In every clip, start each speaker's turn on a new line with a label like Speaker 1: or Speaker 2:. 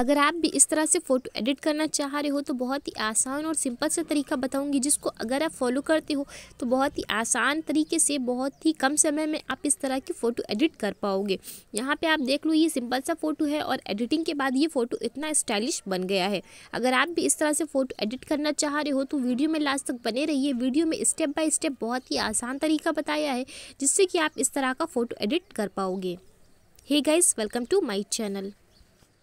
Speaker 1: अगर आप भी इस तरह से फ़ोटो एडिट करना चाह रहे हो तो बहुत ही आसान और सिंपल सा तरीका बताऊंगी जिसको अगर आप फॉलो करते हो तो बहुत ही आसान तरीके से बहुत ही कम समय में आप इस तरह की फ़ोटो एडिट कर पाओगे यहाँ पे आप देख लो ये सिंपल सा फ़ोटो है और एडिटिंग के बाद ये फ़ोटो इतना स्टाइलिश बन गया है अगर आप भी इस तरह से फ़ोटो एडिट करना चाह रहे हो तो वीडियो में लास्ट तक बने रहिए वीडियो में स्टेप बाय स्टेप बहुत ही आसान तरीका बताया है जिससे कि आप इस तरह का फ़ोटो एडिट कर पाओगे hey guys welcome to my channel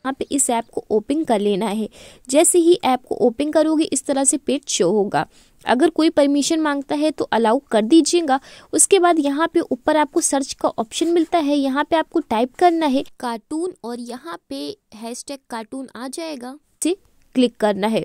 Speaker 1: यहाँ पे इस ऐप को ओपन कर लेना है जैसे ही ऐप को ओपन करोगे इस तरह से पेज शो होगा अगर कोई परमिशन मांगता है तो अलाउ कर दीजिएगा उसके बाद यहाँ पे ऊपर आपको सर्च का ऑप्शन मिलता है यहाँ पे आपको टाइप करना है कार्टून और यहाँ पे हैशटैग कार्टून आ जाएगा क्लिक करना है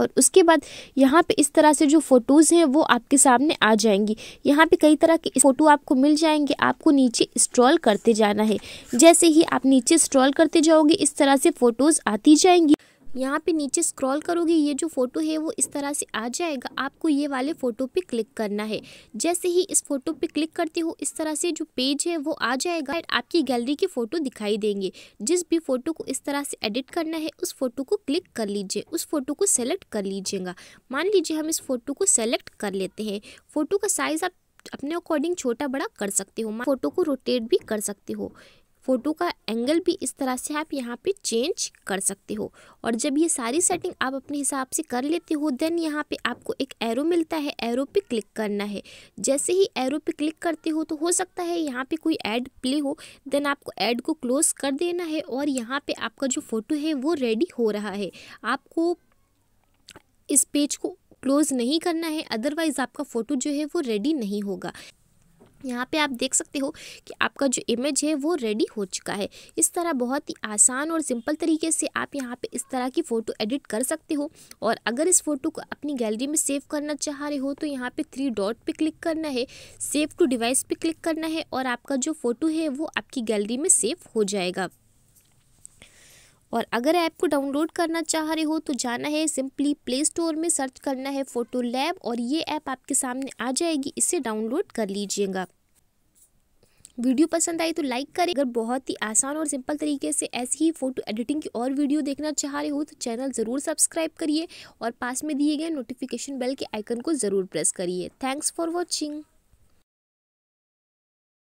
Speaker 1: और उसके बाद यहाँ पे इस तरह से जो फ़ोटोज़ हैं वो आपके सामने आ जाएंगी यहाँ पे कई तरह के फ़ोटो आपको मिल जाएंगे आपको नीचे स्ट्रॉल करते जाना है जैसे ही आप नीचे स्ट्रॉल करते जाओगे इस तरह से फ़ोटोज़ आती जाएंगी यहाँ पे नीचे स्क्रॉल करोगे ये जो फ़ोटो है वो इस तरह से आ जाएगा आपको ये वाले फ़ोटो पे क्लिक करना है जैसे ही इस फ़ोटो पे क्लिक करते हो इस तरह से जो पेज है वो आ जाएगा आपकी गैलरी की फ़ोटो दिखाई देंगे जिस भी फ़ोटो को इस तरह से एडिट करना है उस फ़ोटो को क्लिक कर लीजिए उस फ़ोटो को सेलेक्ट कर लीजिएगा मान लीजिए हम इस फ़ोटो को सेलेक्ट कर लेते हैं फ़ोटो का साइज़ आप अपने अकॉर्डिंग छोटा बड़ा कर सकते हो फ़ोटो को रोटेट भी कर सकते हो फ़ोटो का एंगल भी इस तरह से आप यहाँ पे चेंज कर सकते हो और जब ये सारी सेटिंग आप अपने हिसाब से कर लेते हो देन यहाँ पे आपको एक एरो मिलता है एरो पे क्लिक करना है जैसे ही एरो पे क्लिक करते हो तो हो सकता है यहाँ पे कोई ऐड प्ले हो देन आपको ऐड को क्लोज कर देना है और यहाँ पे आपका जो फ़ोटो है वो रेडी हो रहा है आपको इस पेज को क्लोज़ नहीं करना है अदरवाइज़ आपका फ़ोटो जो है वो रेडी नहीं होगा यहाँ पे आप देख सकते हो कि आपका जो इमेज है वो रेडी हो चुका है इस तरह बहुत ही आसान और सिंपल तरीके से आप यहाँ पे इस तरह की फ़ोटो एडिट कर सकते हो और अगर इस फोटो को अपनी गैलरी में सेव करना चाह रहे हो तो यहाँ पे थ्री डॉट पे क्लिक करना है सेव टू डिवाइस पे क्लिक करना है और आपका जो फ़ोटो है वो आपकी गैलरी में सेव हो जाएगा और अगर ऐप को डाउनलोड करना चाह रहे हो तो जाना है सिंपली प्ले स्टोर में सर्च करना है फ़ोटो लैब और ये ऐप आपके सामने आ जाएगी इसे डाउनलोड कर लीजिएगा वीडियो पसंद आई तो लाइक करें अगर बहुत ही आसान और सिंपल तरीके से ऐसी ही फ़ोटो एडिटिंग की और वीडियो देखना चाह रहे हो तो चैनल ज़रूर सब्सक्राइब करिए और पास में दिए गए नोटिफिकेशन बेल के आइकन को ज़रूर प्रेस करिए थैंक्स फॉर वॉचिंग